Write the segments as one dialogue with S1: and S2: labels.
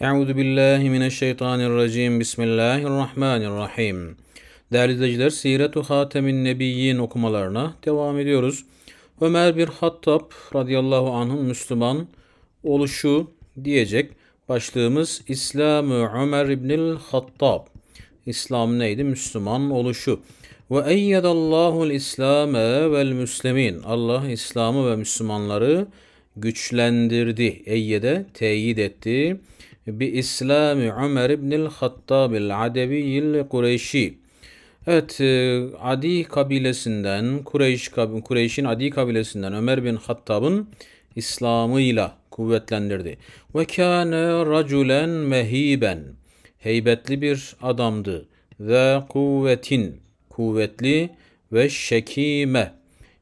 S1: Euzu billahi mineşşeytanirracim. Bismillahirrahmanirrahim. Değerli izleyiciler, Siretu Hatemin Nebiyyin okumalarına devam ediyoruz. Ömer bir Hattab radıyallahu anh'ın Müslüman oluşu diyecek. Başlığımız İslamü Ömer ibnil Hattab. İslam neydi? Müslüman oluşu. Ve eyyedallahul İslame vel müslimin. Allah İslam'ı ve Müslümanları güçlendirdi. Eyyede teyit etti بإسلام عمر بن الخطاب العدبي القريشي Evet, e, Adi kabilesinden, Kureyş, Kureyş'in Adi kabilesinden Ömer bin Hattab'ın İslam'ıyla kuvvetlendirdi. Ve kâne raculen mehiben. Heybetli bir adamdı. Ve kuvvetin. Kuvvetli ve şekime.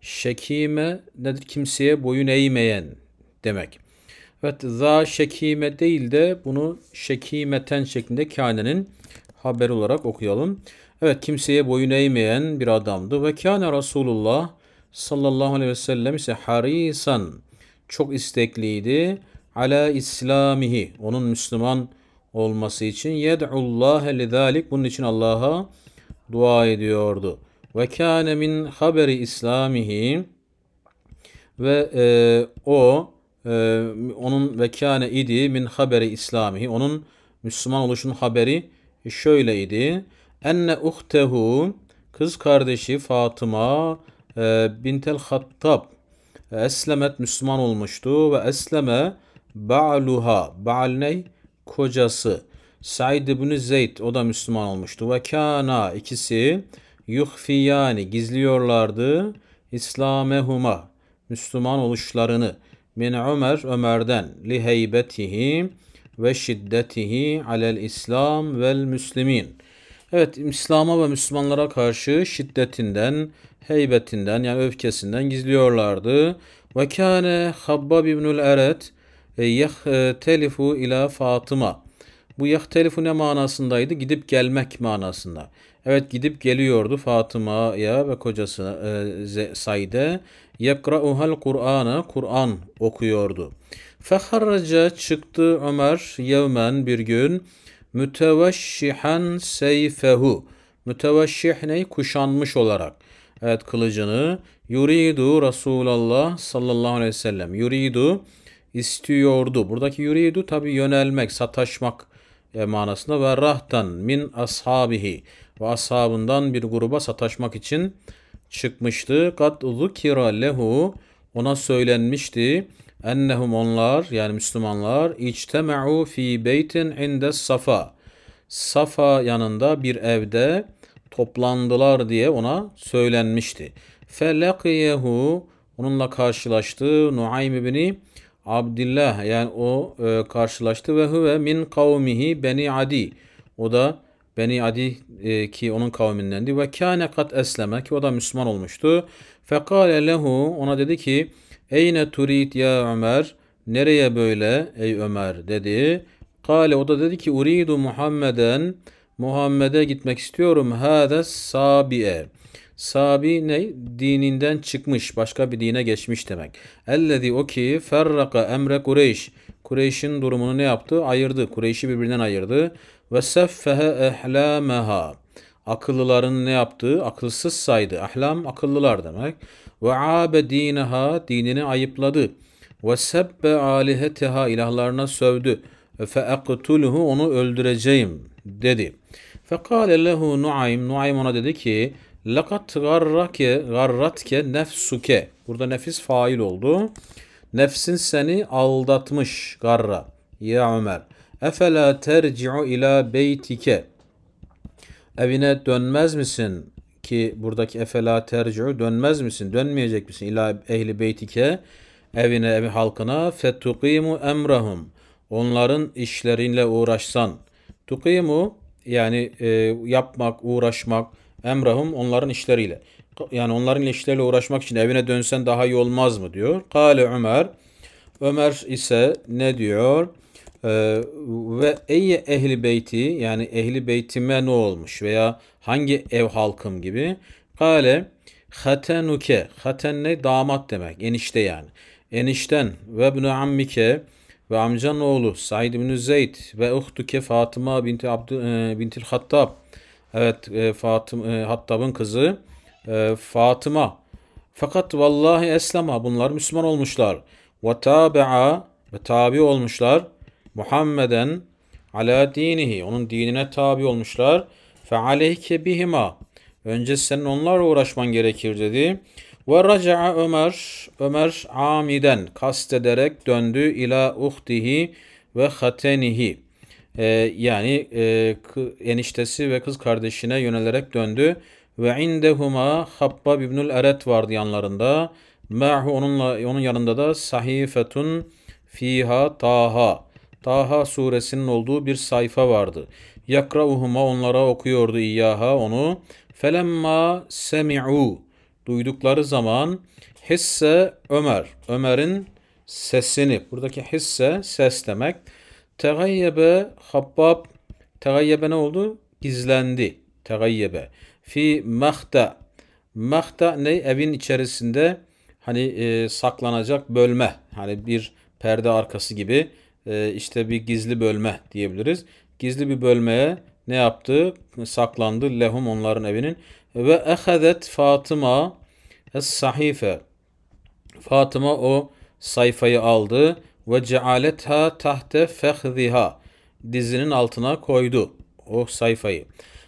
S1: Şekime nedir? Kimseye boyun eğmeyen demek. Evet za şekime değil de bunu şekimeten şeklinde kânenin haber olarak okuyalım. Evet kimseye boyun eğmeyen bir adamdı ve kâne Rasulullah sallallahu aleyhi ve sellem ise harisan çok istekliydi ala İslamihi onun Müslüman olması için yed'ullâhe lidâlik bunun için Allah'a dua ediyordu. Ve kâne min haberi İslamihi ve e, o e, onun ve idi min haberi İslami. Onun Müslüman oluşun haberi şöyle idi. Enne uhtehu kız kardeşi Fatıma e, bintel Hattab eslemet Müslüman olmuştu ve esleme ba'luha ba'al ney? kocası Said ibn Zeyd o da Müslüman olmuştu ve kana ikisi yuhfiyani gizliyorlardı İslamehuma Müslüman oluşlarını min Ömer Ömer'den li heybetihi ve şiddetihi alel İslam vel müslimin. Evet İslam'a ve Müslümanlara karşı şiddetinden, heybetinden yani öfkesinden gizliyorlardı. Ve kâne Habbab ibnül Eret e, yehtelifu e, ila Fatıma. Bu yahtelifune manasındaydı. Gidip gelmek manasında. Evet gidip geliyordu Fatıma'ya ve kocası e, Said'e. Yekra'uhal Kur'an'a Kur'an okuyordu. Feharraca çıktı Ömer yevmen bir gün. Müteveşşihan seyfehu. Müteveşşih ne? Kuşanmış olarak. Evet kılıcını. Yuridu Resulallah sallallahu aleyhi ve sellem. Yuridu istiyordu. Buradaki yuridu tabi yönelmek, sataşmak e, manasında ve rahtan min ashabihi ve ashabından bir gruba sataşmak için çıkmıştı. Kad zukira lehu ona söylenmişti. Ennehum onlar yani Müslümanlar içtemeu fi beytin inde safa. Safa yanında bir evde toplandılar diye ona söylenmişti. Felekiyehu onunla karşılaştı Nuaym ibni Abdullah yani o e, karşılaştı ve huve min kavmihi beni Adi. O da Beni Adi e, ki onun kavmindendi ve kâne kat esleme ki o da Müslüman olmuştu. Fekale lehu ona dedi ki Eyne turid ya Ömer nereye böyle ey Ömer dedi. Kale o da dedi ki uridu Muhammeden Muhammed'e gitmek istiyorum. Hâde sabi'e. Sabi ne? Dininden çıkmış, başka bir dine geçmiş demek. Ellezî o ki ferraka emre Kureyş. Kureyş'in durumunu ne yaptı? Ayırdı. Kureyş'i birbirinden ayırdı. Ve seffehe ehlâmeha. Akıllıların ne yaptığı akılsız saydı. Ahlam akıllılar demek. Ve abe dineha dinini ayıpladı. Ve sebbe alihetiha ilahlarına sövdü. Fe ektulhu onu öldüreceğim dedi. Fekale lehu Nuaym. Nuaym ona dedi ki Lakat garrake, garratke nefsuke. Burada nefis fail oldu. Nefsin seni aldatmış garra. Ya Ömer. Efela terci'u ila beytike. Evine dönmez misin? Ki buradaki efela terci'u dönmez misin? Dönmeyecek misin? İla ehli beytike. Evine, evi halkına. Fettukimu emrahum. Onların işlerinle uğraşsan. Tukimu yani e, yapmak, uğraşmak emrahum onların işleriyle. Yani onların işleriyle uğraşmak için evine dönsen daha iyi olmaz mı diyor. Kale Ömer. Ömer ise ne diyor? Ee, ve ey ehli beyti yani ehli beytime ne olmuş veya hangi ev halkım gibi. Kale hatenuke. Haten ne? Damat demek. Enişte yani. Enişten ve ibn ammike ve amcan oğlu Said bin Zeyd ve uhtuke Fatıma binti Abdü, e, bintil Hattab Evet e, Fatıma e, Hattab'ın kızı e, Fatıma. Fakat vallahi eslama bunlar Müslüman olmuşlar. Ve tabi'a ve tabi olmuşlar. Muhammeden ala dinihi. Onun dinine tabi olmuşlar. Fe aleyke bihima. Önce senin onlarla uğraşman gerekir dedi. Ve raca'a Ömer. Ömer amiden kastederek döndü ila uhdihi ve hatenihi e, yani e, eniştesi ve kız kardeşine yönelerek döndü. Ve indehuma Habbab ibnül Eret vardı yanlarında. Ma'hu onunla onun yanında da sahifetun fiha taha. Taha suresinin olduğu bir sayfa vardı. Yakrauhuma onlara okuyordu İyyaha onu. Felemma semi'u duydukları zaman hisse Ömer. Ömer'in sesini. Buradaki hisse ses demek. Tegayyebe Habbab tegayyebe ne oldu? Gizlendi. Tegayyebe. Fi mahta. Mahta ne? Evin içerisinde hani e, saklanacak bölme. Hani bir perde arkası gibi e, işte bir gizli bölme diyebiliriz. Gizli bir bölmeye ne yaptı? Saklandı lehum onların evinin. Ve ehedet Fatıma es sahife. Fatıma o sayfayı aldı ve cealetha tahte fehziha dizinin altına koydu o sayfayı.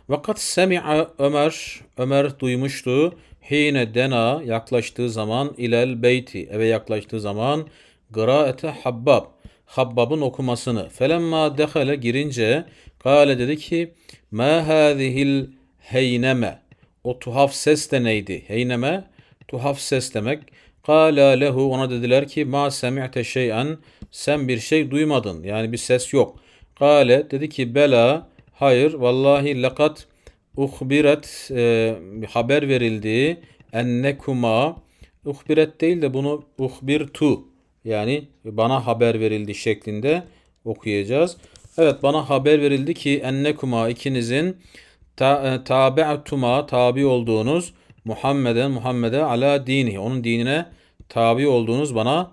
S1: Vakat semi'a Ömer, Ömer duymuştu. Hine dena yaklaştığı zaman ilel beyti eve yaklaştığı zaman graete habbab Habbab'ın okumasını. Felemma dehale girince kale dedi ki ma hazihil heyneme o tuhaf ses de neydi? Heyneme tuhaf ses demek. Kâlâ lehu ona dediler ki ma semi'te şey'en sen bir şey duymadın. Yani bir ses yok. Kale dedi ki bela hayır vallahi lakat uhbiret e, haber verildi ennekuma uhbiret değil de bunu uhbirtu yani bana haber verildi şeklinde okuyacağız. Evet bana haber verildi ki ennekuma ikinizin ta, e, tabi'atuma tabi olduğunuz Muhammed'e Muhammed'e ala dini onun dinine tabi olduğunuz bana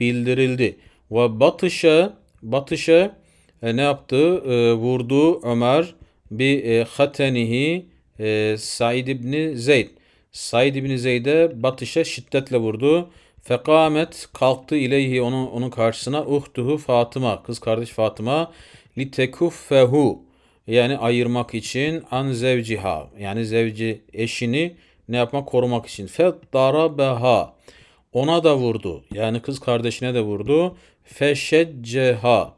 S1: bildirildi. Ve batışa batışa e, ne yaptı? E, vurdu Ömer bir e, hatenihi e, Said İbni Zeyd. Said İbni Zeyd'e batışa şiddetle vurdu. Fekamet kalktı ileyhi onun, onun karşısına uhtuhu Fatıma kız kardeş Fatıma litekuffehu yani ayırmak için an zevciha yani zevci eşini ne yapmak korumak için fe darabeha ona da vurdu. Yani kız kardeşine de vurdu. Feşecceha.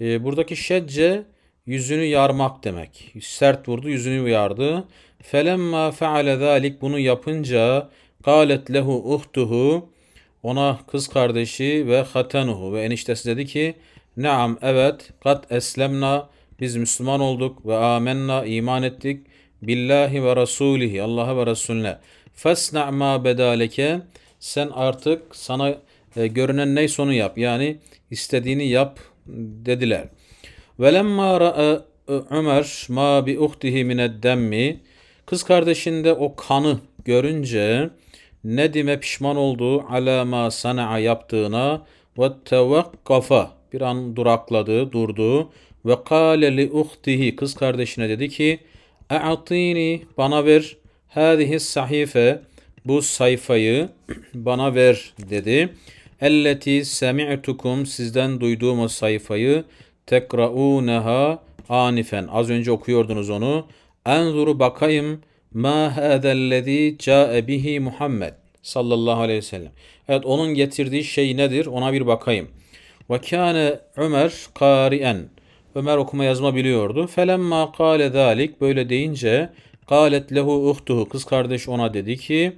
S1: E, buradaki şecce yüzünü yarmak demek. Sert vurdu, yüzünü yardı. Felemma feale zalik bunu yapınca galet lehu uhtuhu ona kız kardeşi ve hatenuhu ve eniştesi dedi ki Naam evet kat eslemna biz Müslüman olduk ve amenna iman ettik billahi ve rasulihi Allah'a ve Resulüne. Fesna ma bedaleke sen artık sana e, görünen neyse sonu yap. Yani istediğini yap dediler. Velemma e, Ömer ma bi uhtihi mined demmi kız kardeşinde o kanı görünce Nedim'e pişman oldu ala sana yaptığına ve tevakkafa bir an durakladı, durdu ve kâle li uhtihi kız kardeşine dedi ki e'atini bana ver hâzihi sahife bu sayfayı bana ver dedi. Elleti semi'tukum sizden duyduğum o sayfayı tekrauneha anifen. Az önce okuyordunuz onu. Enzuru bakayım ma hadellezi ca'e bihi Muhammed sallallahu aleyhi ve sellem. Evet onun getirdiği şey nedir? Ona bir bakayım. Ve kâne Ömer kârien. Ömer okuma yazma biliyordu. Felemma kâle dâlik böyle deyince Kalet lehu uhtuhu. Kız kardeş ona dedi ki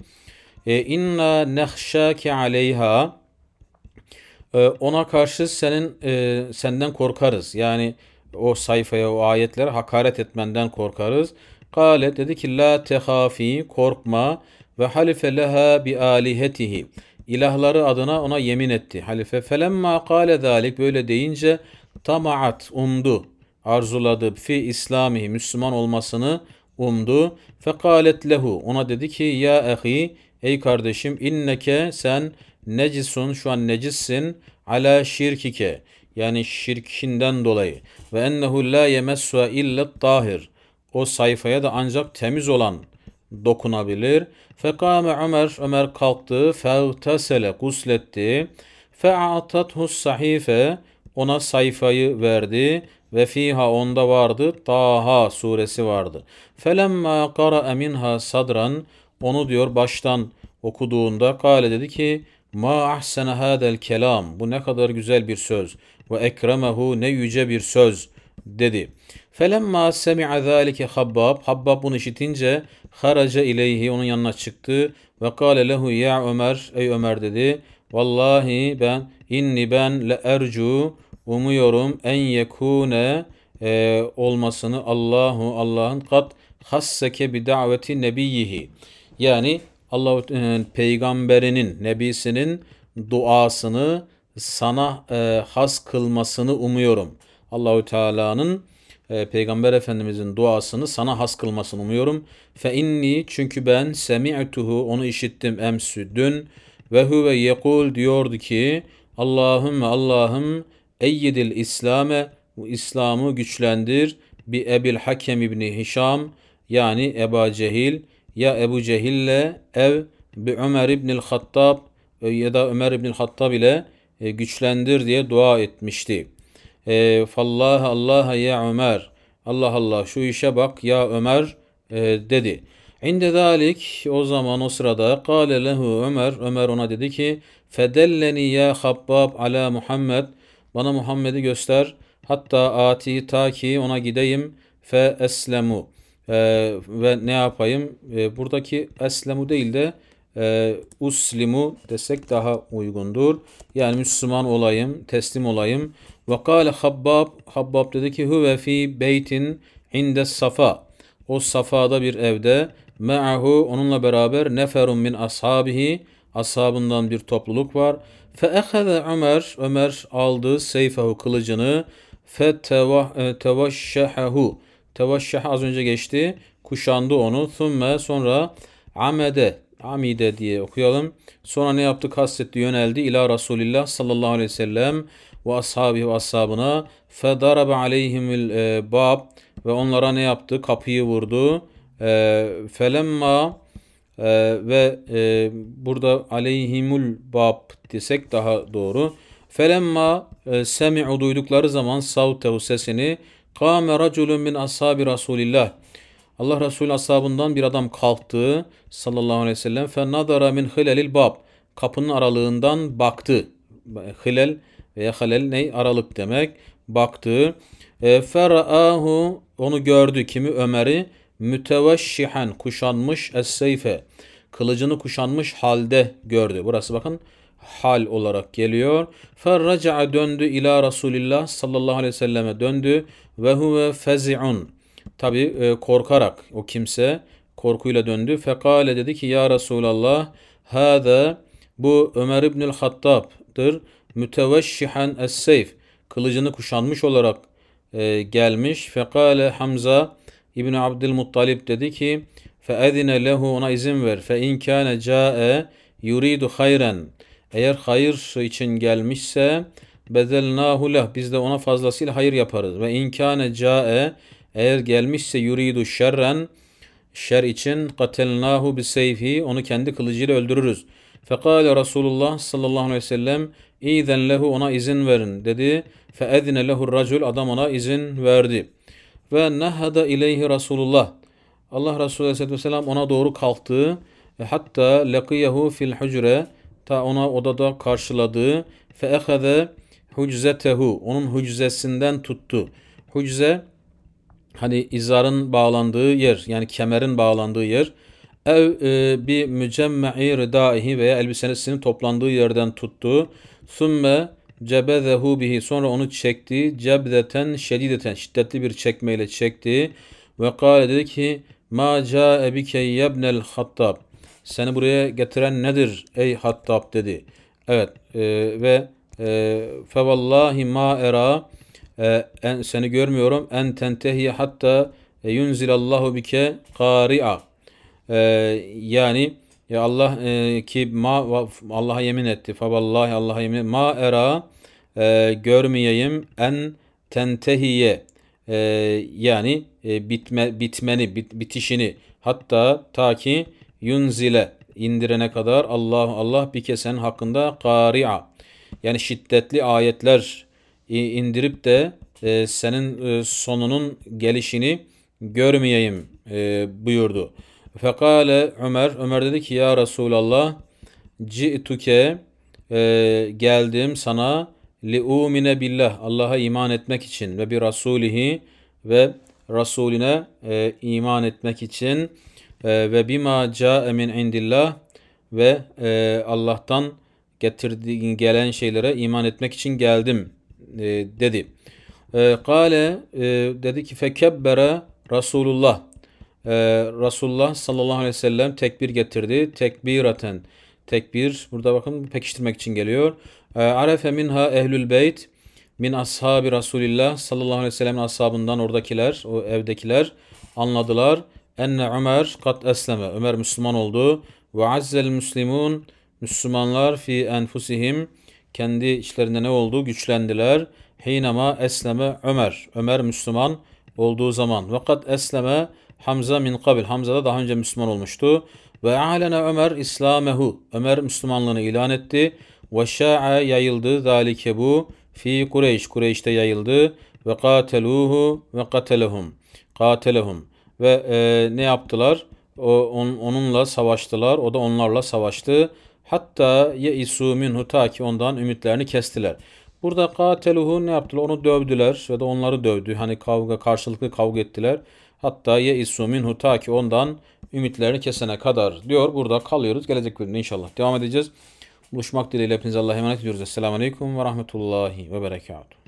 S1: e, inna nehşâke aleyha e, ona karşı senin e, senden korkarız. Yani o sayfaya, o ayetlere hakaret etmenden korkarız. Kale dedi ki la tehafi korkma ve halife leha bi alihetihi. İlahları adına ona yemin etti. Halife felemma kâle zalik böyle deyince tamaat umdu arzuladı fi İslamihi Müslüman olmasını umdu. Fekalet lehu. Ona dedi ki ya ahi ey kardeşim inneke sen necisun şu an necissin ala şirkike. Yani şirkinden dolayı. Ve ennehu la yemessuha illa tahir. O sayfaya da ancak temiz olan dokunabilir. Fekame Ömer, Ömer kalktı. Fevtesele, gusletti. Fe'atathu sahife, ona sayfayı verdi ve fiha onda vardı Taha suresi vardı. Felemma qara minha sadran onu diyor baştan okuduğunda kale dedi ki ma ahsene hadel kelam bu ne kadar güzel bir söz ve ekremehu ne yüce bir söz dedi. Felemma semi'a zalike Habbab Habbab bunu işitince haraca ileyhi onun yanına çıktı ve kale lehu ya Ömer ey Ömer dedi. Vallahi ben inni ben le ercu umuyorum en yekune e, olmasını Allahu Allah'ın kat hasseke bi daveti nebiyihi. Yani Allah e, peygamberinin, nebisinin duasını sana e, has kılmasını umuyorum. Allahu Teala'nın e, Peygamber Efendimizin duasını sana has kılmasını umuyorum. Fe inni çünkü ben semi'tuhu onu işittim emsü dün ve huve yekul diyordu ki Allahümme Allah'ım Eyyidil İslam'e bu İslam'ı güçlendir bi Ebil Hakem İbni Hişam yani Eba Cehil ya Ebu Cehil'le ev bi Ömer İbnil Hattab e, ya da Ömer İbnil Hattab ile e, güçlendir diye dua etmişti. E, Fallaha Allah'a ya Ömer Allah Allah şu işe bak ya Ömer e, dedi. İnde dalik o zaman o sırada kâle lehu Ömer Ömer ona dedi ki fedelleni ya Habbab ala Muhammed bana Muhammed'i göster. Hatta ati ta ki ona gideyim fe eslemu. Ee, ve ne yapayım? Ee, buradaki eslemu değil de e, uslimu desek daha uygundur. Yani Müslüman olayım, teslim olayım. Ve kâle Habbab, Habbab dedi ki huve fi beytin inde safa. O safada bir evde me'ahu onunla beraber neferun min ashabihi ashabından bir topluluk var. فَاَخَذَ Ömer, Ömer aldı seyfehu kılıcını فَتَوَشَّحَهُ e, Tevaşşah az önce geçti. Kuşandı onu. Thumme sonra amede amide diye okuyalım. Sonra ne yaptı? Kastetti, yöneldi. ila Resulillah sallallahu aleyhi ve sellem ve ashabi ve ashabına fedarabe aleyhimil e, bab ve onlara ne yaptı? Kapıyı vurdu. E, felemma ee, ve e, burada aleyhimul bab desek daha doğru. Felemma e, semi'u duydukları zaman savtehu sesini kâme raculun min ashabi Rasulillah. Allah Resulü ashabından bir adam kalktı sallallahu aleyhi ve sellem. Fe nadara min hilalil bab. Kapının aralığından baktı. Hilal veya halel ne? Aralık demek. Baktı. E, Fera'ahu onu gördü. Kimi? Ömer'i müteveşşihen kuşanmış esseyfe kılıcını kuşanmış halde gördü. Burası bakın hal olarak geliyor. Ferraca'a döndü ila Resulillah sallallahu aleyhi ve selleme döndü ve huve fezi'un. Tabi e, korkarak o kimse korkuyla döndü. Fekale dedi ki ya Resulallah hâze bu Ömer İbnül Hattab'dır. Müteveşşihen es Kılıcını kuşanmış olarak e, gelmiş. Fekale Hamza İbn Abdülmuttalib dedi ki edine lehu ona izin ver. in كَانَ جَاءَ yuridu hayren. Eğer hayır için gelmişse bedelnahu leh. Biz de ona fazlasıyla hayır yaparız. Ve in inkâne câe eğer gelmişse yuridu şerren şer için katelnahu bi seyfi onu kendi kılıcıyla öldürürüz. Fekale Resulullah sallallahu aleyhi ve sellem İzen lehu ona izin verin dedi. Fe edine lehu racul adam ona izin verdi.'' Ve nehada ileyhi Resulullah. Allah Resulü Aleyhisselatü Vesselam ona doğru kalktı. E, hatta lekiyehu fil hücre. Ta ona odada karşıladı. Fe eheze hüczetehu. Onun hüczesinden tuttu. Hücze hani izarın bağlandığı yer yani kemerin bağlandığı yer ev e, bir mücemme'i rıdaihi veya elbisesinin toplandığı yerden tuttu. Sümme cebezehu bihi sonra onu çekti. cebzeten, şedideten şiddetli bir çekmeyle çekti. Ve kâle dedi ki ma câe bike yebnel hattab. Seni buraya getiren nedir ey hattab dedi. Evet e, ve e, fevallahi ma era e, en, seni görmüyorum en tentehi hatta e, yunzilallahu bike kari'a. E, yani ya Allah e, ki ma Allah'a yemin etti. Fa Allah'a yemin Ma era e, görmeyeyim en tentehiye e, yani e, bitme bitmeni bit, bitişini hatta ta ki yunzile indirene kadar Allah Allah bir kesen hakkında kari'a yani şiddetli ayetler indirip de e, senin e, sonunun gelişini görmeyeyim e, buyurdu. Fekale Ömer, Ömer dedi ki ya Resulallah ci'tuke e, geldim sana li'umine billah Allah'a iman etmek için ve bir rasulihi ve Resulüne e, iman etmek için e, ve bima ca'e min indillah ve e, Allah'tan getirdiğin gelen şeylere iman etmek için geldim e, dedi. E, kale e, dedi ki fekebbere Resulullah e, ee, Resulullah sallallahu aleyhi ve sellem tekbir getirdi. Tekbiraten. Tekbir burada bakın pekiştirmek için geliyor. E, Arefe minha ehlül beyt min ashabi Resulillah sallallahu aleyhi ve sellem'in ashabından oradakiler, o evdekiler anladılar. Enne Ömer kat esleme. Ömer Müslüman oldu. Ve azzel müslimun Müslümanlar fi enfusihim kendi içlerinde ne oldu? Güçlendiler. Hinema esleme Ömer. Ömer Müslüman olduğu zaman. Ve kat esleme Hamza min kabil. Hamza da daha önce Müslüman olmuştu. Ve alene Ömer İslamehu. Ömer Müslümanlığını ilan etti. Ve şa'a yayıldı zalike bu. Fi Kureyş. Kureyş'te yayıldı. Ve kateluhu ve katelehum. Katelehum. Ve e, ne yaptılar? O, on, onunla savaştılar. O da onlarla savaştı. Hatta ye yeisu minhu ta ki ondan ümitlerini kestiler. Burada kateluhu ne yaptılar? Onu dövdüler ve de onları dövdü. Hani kavga karşılıklı kavga ettiler. Hatta ye isu minhu ta ki ondan ümitlerini kesene kadar diyor. Burada kalıyoruz. Gelecek bölümde inşallah devam edeceğiz. Buluşmak dileğiyle hepinize Allah'a emanet ediyoruz. Esselamu Aleyküm ve Rahmetullahi ve Berekatuhu.